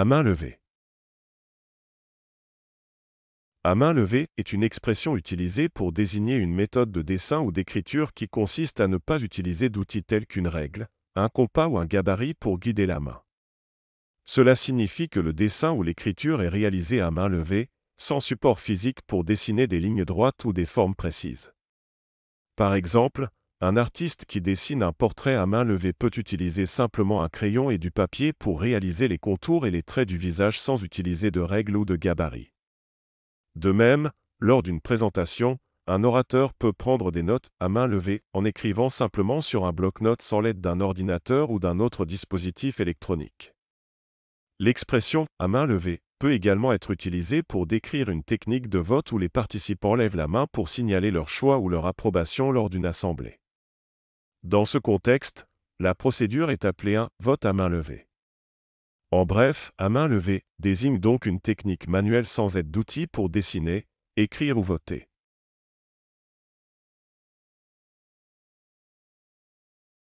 À main levée. À main levée est une expression utilisée pour désigner une méthode de dessin ou d'écriture qui consiste à ne pas utiliser d'outils tels qu'une règle, un compas ou un gabarit pour guider la main. Cela signifie que le dessin ou l'écriture est réalisé à main levée, sans support physique pour dessiner des lignes droites ou des formes précises. Par exemple, un artiste qui dessine un portrait à main levée peut utiliser simplement un crayon et du papier pour réaliser les contours et les traits du visage sans utiliser de règles ou de gabarits. De même, lors d'une présentation, un orateur peut prendre des notes à main levée en écrivant simplement sur un bloc-notes sans l'aide d'un ordinateur ou d'un autre dispositif électronique. L'expression à main levée peut également être utilisée pour décrire une technique de vote où les participants lèvent la main pour signaler leur choix ou leur approbation lors d'une assemblée. Dans ce contexte, la procédure est appelée un vote à main levée. En bref, à main levée désigne donc une technique manuelle sans aide d'outils pour dessiner, écrire ou voter.